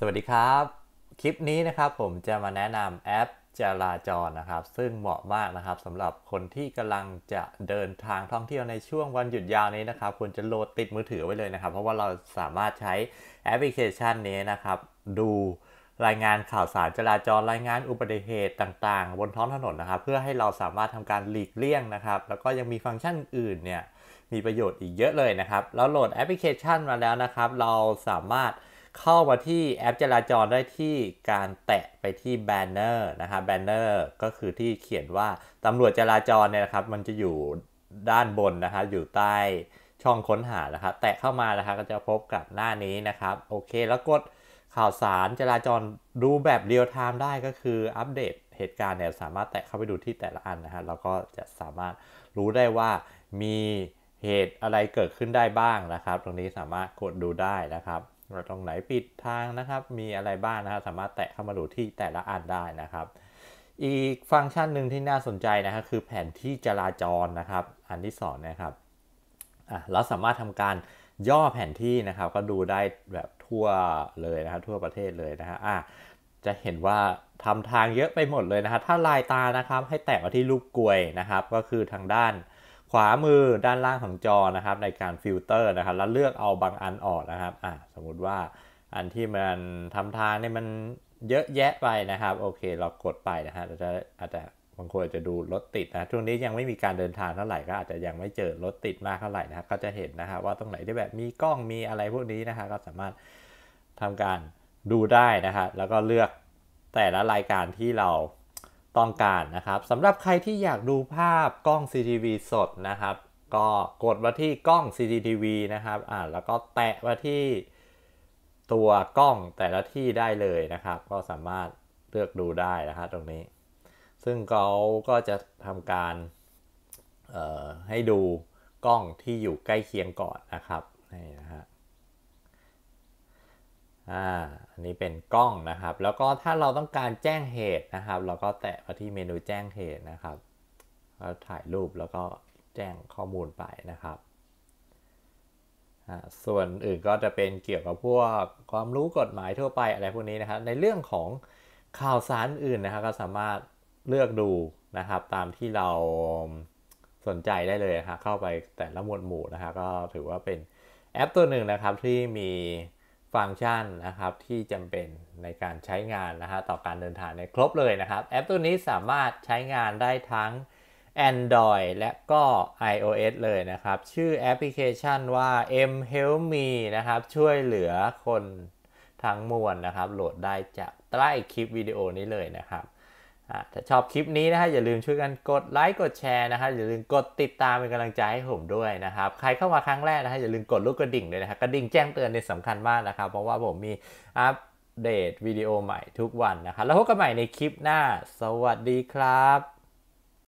สวัสดีครับ คลิปนี้นะครับผมจะมาแนะนำแอปจราจรนะครับ ซึ่งเหมาะมากนะครับสำหรับคนที่กำลังจะเดินทางท่องเที่ยวในช่วงวันหยุดยาวนี้นะครับควรจะโหลดติดมือถือไว้เลยนะครับ เพราะว่าเราสามารถใช้แอปพลิเคชันนี้นะครับ ดูรายงานข่าวสารจราจรรายงานอุบัติเหตุต่างๆ บนท้องถนนนะครับ เพื่อให้เราสามารถทำการหลีกเลี่ยงนะครับแล้วก็ยังมีฟังก์ชันอื่นเนี่ยมีประโยชน์อีกเยอะเลยนะครับแล้วโหลดแอปพลิเคชันมาแล้วนะครับ เราสามารถเข้ามาที่แอปจราจรได้ที่การแตะไปที่แบนเนอร์นะครับแบนเนอร์ก็คือที่เขียนว่า ตำรวจจราจรเนี่ยนะครับ มันจะอยู่ด้านบนนะครับอยู่ใต้ช่องค้นหานะครับ แตะเข้ามานะครับก็จะพบกับหน้านี้นะครับ โอเค แล้วกดข่าวสารจราจรดูแบบเรียลไทม์ได้ก็คืออัปเดตเหตุการณ์เนี่ยสามารถแตะเข้าไปดูที่แต่ละอันนะฮะเราก็จะสามารถรู้ได้ว่ามีเหตุอะไรเกิดขึ้นได้บ้างนะครับ ตรงนี้สามารถกดดูได้นะครับตรงไหนปิดทางนะครับมีอะไรบ้างนะครับสามารถแตะเข้ามาดูที่แต่ละอันได้นะครับ อีกฟังก์ชันหนึ่งที่น่าสนใจนะครับคือแผนที่จราจรนะครับอันที่2นะครับอ่ะเราสามารถทำการย่อแผนที่นะครับก็ดูได้แบบทั่วเลยนะครับทั่วประเทศเลยนะฮะอ่ะจะเห็นว่าทำทางเยอะไปหมดเลยนะครับถ้าลายตานะครับให้แตะมาที่รูปกลวยนะครับก็คือทางด้านขวามือ ด้านล่างของจอนะครับในการฟิลเตอร์นะครับแล้วเลือกเอาบางอันออกนะครับอ่าสมมุติว่าอันที่มันทำทางเนี่ยมันเยอะแยะไปนะครับโอเค เรากดไปนะฮะาจจะอาจจะบางคนอาจจะดูรถติดนะช่วงนี้ยังไม่มีการเดินทางเท่าไหร่ก็ อาจจะยังไม่เจอรถติดมากเท่าไหร่นะครับก็จะเห็นนะครับว่าตรงไหนที่แบบมีกล้องมีอะไรพวกนี้นะครับก็สามารถทำการดูได้นะครับแล้วก็เลือกแต่ละรายการที่เราต้องการนะครับสำหรับใครที่อยากดูภาพกล้อง CCTV สดนะครับ ก็กดมาที่กล้อง CCTV นะครับอ่าแล้วก็แตะมาที่ตัวกล้องแต่ละที่ได้เลยนะครับ ก็สามารถเลือกดูได้นะครับตรงนี้ ซึ่งเขาก็จะทำการให้ดูกล้องที่อยู่ใกล้เคียงก่อนนะครับ นี่นะฮะอ่านี่เป็นกล้องนะครับ แล้วก็ถ้าเราต้องการแจ้งเหตุนะครับ เราก็แตะมาที่เมนูแจ้งเหตุนะครับก็ถ่ายรูปแล้วก็แจ้งข้อมูลไปนะครับส่วนอื่นก็จะเป็นเกี่ยวกับพวกความรู้กฎหมายทั่วไปอะไรพวกนี้นะครับ ในเรื่องของข่าวสารอื่นนะครับ ก็สามารถเลือกดูนะครับ ตามที่เราสนใจได้เลยนะครับเข้าไปแต่ละหมวดหมู่นะครับก็ถือว่าเป็นแอปตัวหนึ่งนะครับที่มีฟังก์ชันนะครับที่จำเป็นในการใช้งานนะฮะต่อการเดินทางในครบเลยนะครับแอปตัวนี้สามารถใช้งานได้ทั้ง Android และก็ iOS เลยนะครับ ชื่อแอปพลิเคชันว่า M Help Me นะครับช่วยเหลือคนทั้งมวลนะครับ โหลดได้จากใต้คลิปวิดีโอนี้เลยนะครับถ้าชอบคลิปนี้นะฮะอย่าลืมช่วยกันกดไลค์กดแชร์นะฮะอย่าลืมกดติดตามเป็นกำลังใจให้ผมด้วยนะครับใครเข้ามาครั้งแรกนะฮะอย่าลืมกดลูกกระดิ่งด้วยนะฮะกระดิ่งแจ้งเตือนเนี่ยสำคัญมากนะครับเพราะว่าผมมีอัปเดตวิดีโอใหม่ทุกวันนะครับแล้วพบกันใหม่ในคลิปหน้าสวัสดีครับ